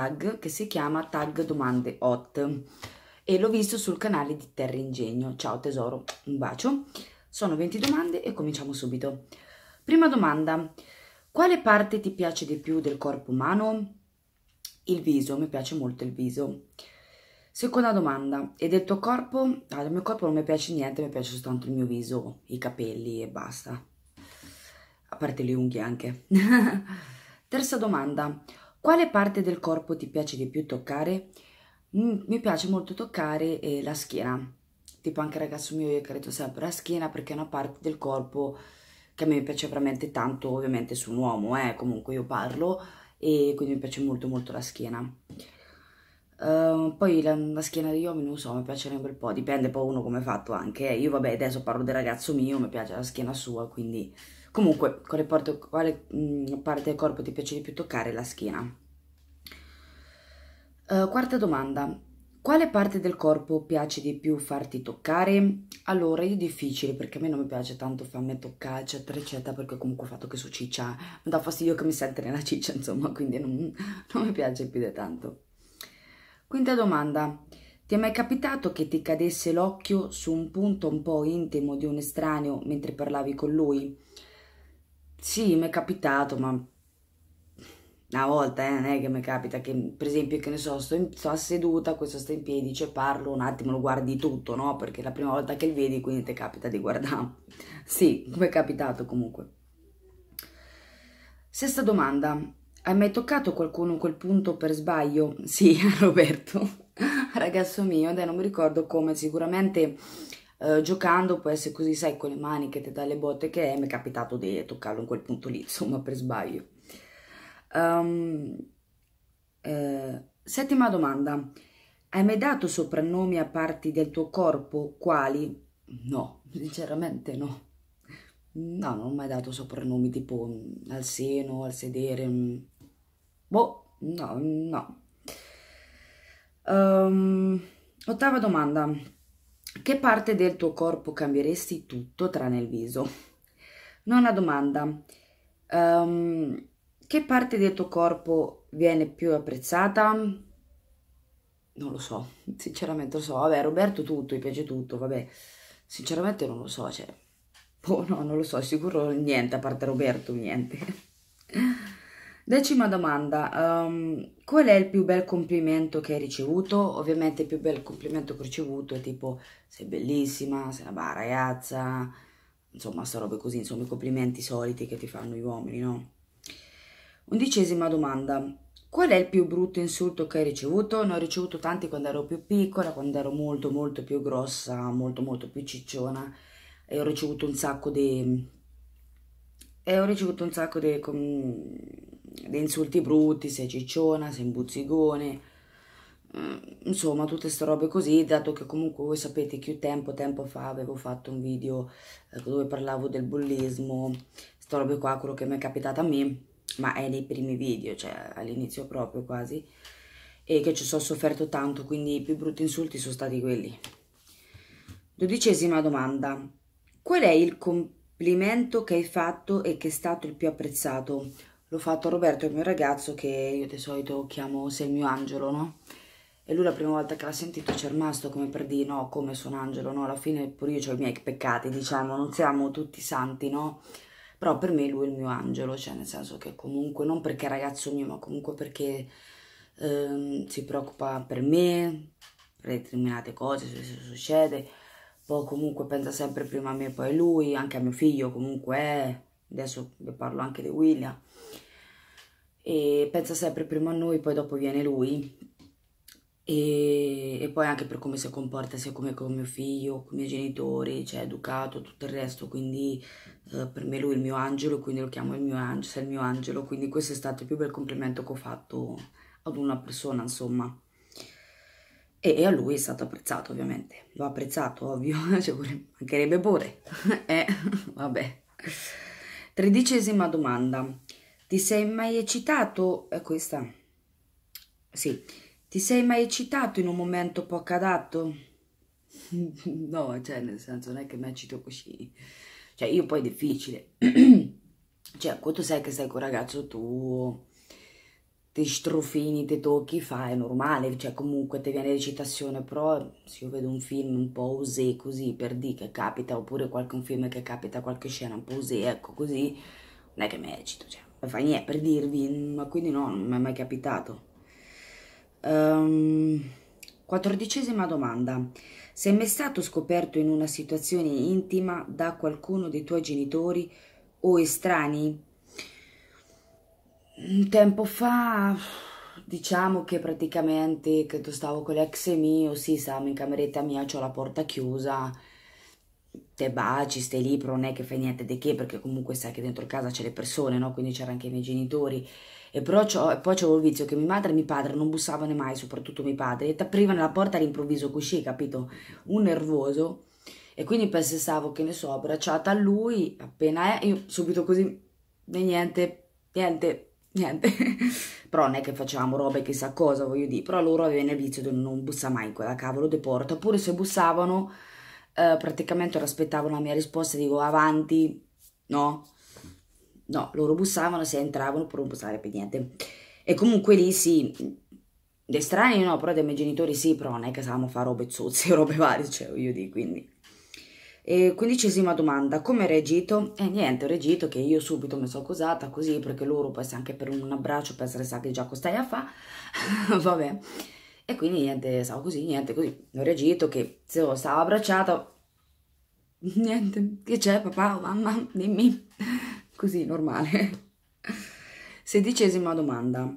tag che si chiama Tag Domande Hot e l'ho visto sul canale di Terra Ingegno. Ciao tesoro, un bacio. Sono 20 domande e cominciamo subito. Prima domanda. Quale parte ti piace di più del corpo umano? Il viso, mi piace molto il viso. Seconda domanda, e del tuo corpo? Ah, del mio corpo non mi piace niente, mi piace soltanto il mio viso, i capelli e basta. A parte le unghie anche. Terza domanda, quale parte del corpo ti piace di più toccare? Mm, mi piace molto toccare eh, la schiena. Tipo anche ragazzo mio io credo sempre la schiena perché è una parte del corpo che a me piace veramente tanto, ovviamente su un uomo, eh, comunque io parlo e quindi mi piace molto molto la schiena. Uh, poi la, la, schiena degli uomini, non so, mi piace un bel po', dipende poi uno come è fatto anche. Eh. Io vabbè adesso parlo del ragazzo mio, mi piace la schiena sua, quindi Comunque, quale, porto, mm, quale parte del corpo ti piace di più toccare? La schiena. Uh, quarta domanda. Quale parte del corpo piace di più farti toccare? Allora, è difficile perché a me non mi piace tanto farmi toccare, eccetera, eccetera, perché comunque ho fatto che su ciccia mi dà fastidio che mi sente nella ciccia, insomma, quindi non, non mi piace più di tanto. Quinta domanda. Ti è mai capitato che ti cadesse l'occhio su un punto un po' intimo di un estraneo mentre parlavi con lui? Sì, mi è capitato, ma una volta, eh, non è che mi capita che, per esempio, che ne so, sto, in, sto seduta, questo sta in piedi, cioè parlo un attimo, lo guardi tutto, no? Perché è la prima volta che il vedi, quindi ti capita di guardare. Sì, mi è capitato comunque. Sesta domanda. Hai mai toccato qualcuno a quel punto per sbaglio? Sì, Roberto, ragazzo mio, dai, non mi ricordo come, sicuramente eh, giocando può essere così, sai, con le mani che ti dà le botte che è, mi è capitato di toccarlo in quel punto lì, insomma, per sbaglio. Um, eh, settima domanda. Hai mai dato soprannomi a parti del tuo corpo? Quali? No, sinceramente no. No, non ho mai dato soprannomi tipo mm, al seno, al sedere. Mm. Boh, no, no. Um, ottava domanda. Che parte del tuo corpo cambieresti tutto tranne il viso? Nona domanda. Um, che parte del tuo corpo viene più apprezzata? Non lo so, sinceramente lo so. Vabbè, Roberto tutto, mi piace tutto, vabbè. Sinceramente non lo so, cioè... Oh no, non lo so, sicuro niente, a parte Roberto, niente. Decima domanda, um, qual è il più bel complimento che hai ricevuto? Ovviamente il più bel complimento che ho ricevuto è tipo sei bellissima, sei una brava ragazza, insomma, sta roba così, insomma, i complimenti soliti che ti fanno gli uomini, no? Undicesima domanda, qual è il più brutto insulto che hai ricevuto? Ne ho ricevuto tanti quando ero più piccola, quando ero molto molto più grossa, molto molto più cicciona e ho ricevuto un sacco di... e ho ricevuto un sacco di... Com dei insulti brutti, sei cicciona, sei imbuzzigone, mm, insomma tutte queste robe così, dato che comunque voi sapete che io tempo, tempo fa avevo fatto un video eh, dove parlavo del bullismo, queste robe qua, quello che mi è capitato a me, ma è nei primi video, cioè all'inizio proprio quasi, e che ci sono sofferto tanto, quindi i più brutti insulti sono stati quelli. Dodicesima domanda. Qual è il complimento che hai fatto e che è stato il più apprezzato? l'ho fatto a Roberto, il mio ragazzo, che io di solito chiamo Sei il mio angelo, no? E lui la prima volta che l'ha sentito ci è rimasto come per dire, no, come sono angelo, no? Alla fine pure io ho i miei peccati, diciamo, non siamo tutti santi, no? Però per me lui è il mio angelo, cioè nel senso che comunque, non perché è ragazzo mio, ma comunque perché ehm, si preoccupa per me, per determinate cose, se succede, poi comunque pensa sempre prima a me e poi a lui, anche a mio figlio comunque, eh, adesso vi parlo anche di William, e pensa sempre prima a noi, poi dopo viene lui e, e poi anche per come si comporta sia come con mio figlio, con i miei genitori, cioè educato, tutto il resto, quindi eh, per me lui è il mio angelo, quindi lo chiamo il mio angelo, sei il mio angelo, quindi questo è stato il più bel complimento che ho fatto ad una persona, insomma. E, e a lui è stato apprezzato, ovviamente. L'ho apprezzato, ovvio, cioè, mancherebbe pure. eh, vabbè. Tredicesima domanda. Ti sei mai eccitato? È questa. Sì. Ti sei mai eccitato in un momento poco adatto? no, cioè, nel senso, non è che mi eccito così. Cioè, io poi è difficile. cioè, quando sai che sei con un ragazzo tuo, ti strofini, ti tocchi, fa, è normale. Cioè, comunque, ti viene l'eccitazione. Però, se io vedo un film un po' osé così, per di che capita, oppure qualche un film che capita, qualche scena un po' osé, ecco, così, non è che mi eccito, cioè fa niente per dirvi, ma quindi no, non mi è mai capitato. Ehm, quattordicesima um, domanda. Sei mai stato scoperto in una situazione intima da qualcuno dei tuoi genitori o estranei? Un tempo fa, diciamo che praticamente, che stavo con l'ex mio, sì, siamo in cameretta mia, ho la porta chiusa, te baci, stai lì, però non è che fai niente di che, perché comunque sai che dentro casa c'è le persone, no? Quindi c'erano anche i miei genitori. E però poi c'avevo il vizio che mia madre e mio padre non bussavano mai, soprattutto mio padre, e ti aprivano la porta all'improvviso così, capito? Un nervoso. E quindi pensavo, che ne so, abbracciata a lui, appena è, io subito così, e niente, niente, niente. però non è che facevamo robe chissà cosa, voglio dire, però loro avevano il vizio di non bussare mai in quella cavolo di porta, oppure se bussavano eh, praticamente ora aspettavano la mia risposta, dico avanti, no, no, loro bussavano, se entravano per non bussare per niente. E comunque lì sì, dei strani no, però dei miei genitori sì, però non è che stavamo a fare robe zozze, robe varie, cioè io dico, quindi... E quindicesima domanda, come ho reagito? E eh, niente, ho reagito che io subito mi sono accusata così perché loro pensa anche per un abbraccio, essere sa che già cosa stai a fare, vabbè. E quindi niente, stavo così, niente, così. Ho reagito che zio stava abbracciato. Niente, che c'è papà o mamma? Dimmi. Così, normale. Sedicesima domanda.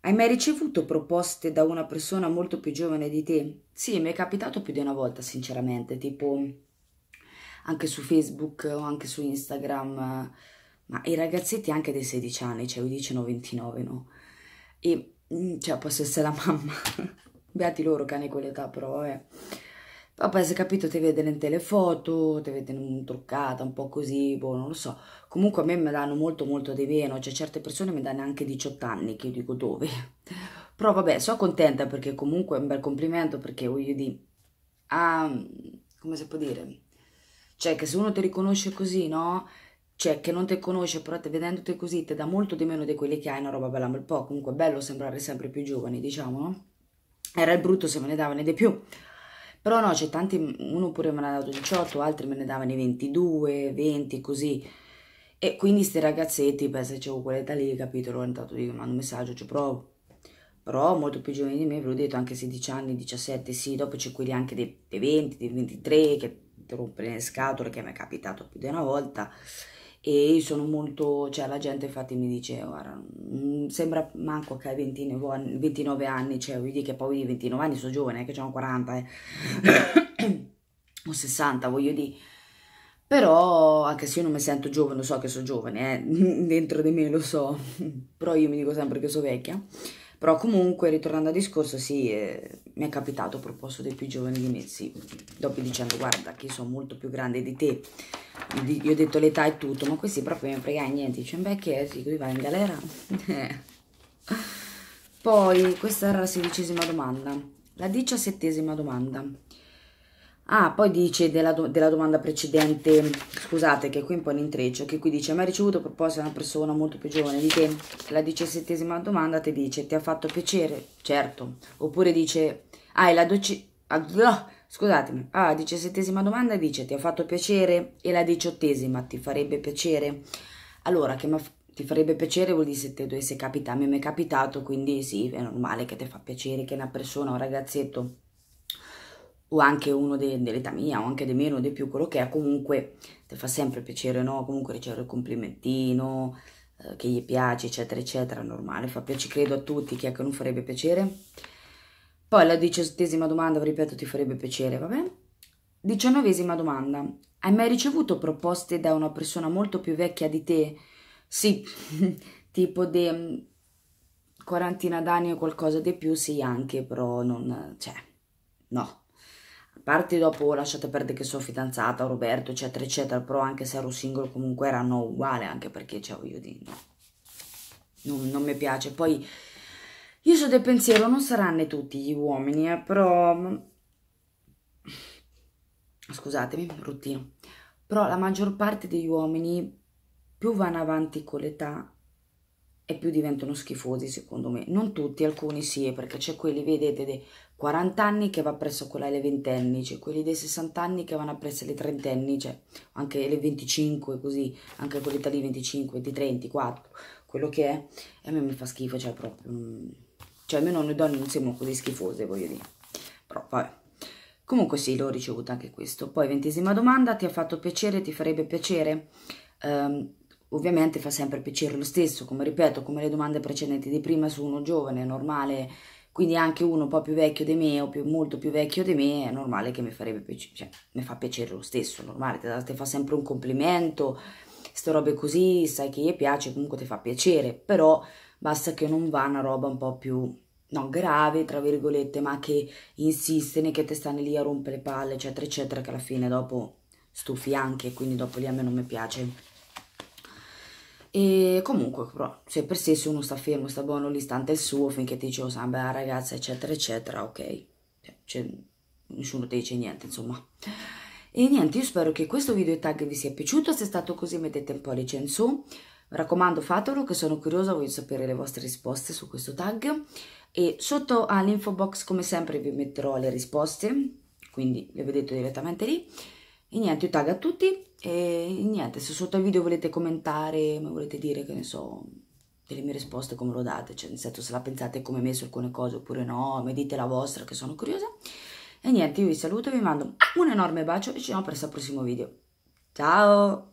Hai mai ricevuto proposte da una persona molto più giovane di te? Sì, mi è capitato più di una volta, sinceramente, tipo anche su Facebook o anche su Instagram, ma i ragazzetti anche dei 16 anni, cioè 19-29, no? E Mm, cioè posso essere la mamma beati loro che hanno quell'età però vabbè vabbè se capito ti vedono in telefoto ti vedono truccata un po' così boh non lo so comunque a me mi danno molto molto di meno cioè certe persone mi danno anche 18 anni che io dico dove però vabbè sono contenta perché comunque è un bel complimento perché voglio dire ah, mm, come si può dire cioè che se uno ti riconosce così no cioè che non te conosce però te, vedendoti così ti dà molto di meno di quelli che hai una roba bella mal po' comunque è bello sembrare sempre più giovani diciamo no? era il brutto se me ne davano di più però no c'è tanti uno pure me ne ha dato 18 altri me ne davano 22 20 così e quindi sti ragazzetti beh se c'è quell'età lì capito l'ho andato io mando un messaggio ci cioè, provo però molto più giovani di me ve l'ho detto anche 16 anni 17 sì dopo c'è quelli anche dei, dei 20 dei 23 che ti rompono le scatole che mi è capitato più di una volta e sono molto, cioè la gente infatti mi dice, guarda, mm, sembra manco che hai 29, 29 anni, cioè voglio dire che poi di 29 anni sono giovane, che ho 40 eh. o 60, voglio dire, però anche se io non mi sento giovane, lo so che sono giovane, eh. dentro di me lo so, però io mi dico sempre che sono vecchia però comunque, ritornando al discorso, sì, eh, mi è capitato a proposito dei più giovani di me, sì, dopo dicendo guarda che sono molto più grande di te, io ho detto l'età e tutto, ma questi proprio mi frega niente, dice beh che è, sì, qui vai in galera. Poi, questa era la sedicesima domanda. La diciassettesima domanda. Ah, poi dice della, do della, domanda precedente, scusate che qui un po' in intreccio, che qui dice, ma hai ricevuto proposte da una persona molto più giovane di te? La diciassettesima domanda ti dice, ti ha fatto piacere? Certo. Oppure dice, ah, e la doci... Ah, scusatemi, ah, la diciassettesima domanda dice, ti ha fatto piacere? E la diciottesima, ti farebbe piacere? Allora, che ti farebbe piacere vuol dire se te dovesse capitare, a me è capitato, quindi sì, è normale che ti fa piacere che una persona, un ragazzetto o anche uno de, dell'età mia, o anche di meno, o di più, quello che è, comunque ti fa sempre piacere, no? Comunque ricevere il complimentino, eh, che gli piace, eccetera, eccetera, normale, fa piacere, credo a tutti, chi è che non farebbe piacere? Poi la diciottesima domanda, ripeto, ti farebbe piacere, va bene? Diciannovesima domanda, hai mai ricevuto proposte da una persona molto più vecchia di te? Sì, tipo di mm, quarantina d'anni o qualcosa di più, sì anche, però non, cioè, no a parte dopo lasciate perdere che sono fidanzata, Roberto, eccetera, eccetera, però anche se ero single comunque erano uguali, anche perché, cioè, voglio dire, no, non, non mi piace. Poi, io so del pensiero, non saranno tutti gli uomini, eh, però, mm, scusatemi, rottino, però la maggior parte degli uomini più vanno avanti con l'età e più diventano schifosi secondo me. Non tutti, alcuni sì, eh, perché c'è quelli, vedete, dei 40 anni che va presso quella alle ventenni, c'è quelli dei 60 anni che vanno presso le trentenni, cioè anche le 25 così, anche quell'età di 25, 23, 24, quello che è. E a me mi fa schifo, cioè proprio... Mm, cioè almeno noi donne non siamo così schifose, voglio dire. Però vabbè. Comunque sì, l'ho ricevuta anche questo. Poi ventesima domanda, ti ha fatto piacere, ti farebbe piacere? Um, ovviamente fa sempre piacere lo stesso, come ripeto, come le domande precedenti di prima su uno giovane, normale, quindi anche uno un po' più vecchio di me o più, molto più vecchio di me, è normale che mi farebbe piacere, cioè, mi fa piacere lo stesso, normale, ti, fa sempre un complimento, ste robe così, sai che gli piace, comunque ti fa piacere, però basta che non va una roba un po' più no, grave, tra virgolette, ma che insiste, che te stanno lì a rompere le palle, eccetera, eccetera, che alla fine dopo stufi anche, quindi dopo lì a me non mi piace. E comunque, però, se per sé se uno sta fermo, sta buono l'istante è il suo, finché ti dice, oh, samba, ragazza, eccetera, eccetera, ok. Cioè, cioè, nessuno ti dice niente, insomma. E niente, io spero che questo video tag vi sia piaciuto, se è stato così mettete un pollice in su, mi raccomando fatelo che sono curiosa, voglio sapere le vostre risposte su questo tag e sotto all'info box come sempre vi metterò le risposte, quindi le vedete direttamente lì e niente, io tago a tutti e niente, se sotto al video volete commentare, mi volete dire che ne so, delle mie risposte come lo date, cioè nel senso se la pensate come me su alcune cose oppure no, mi dite la vostra che sono curiosa. E niente, io vi saluto, vi mando un enorme bacio e ci vediamo presto al prossimo video. Ciao!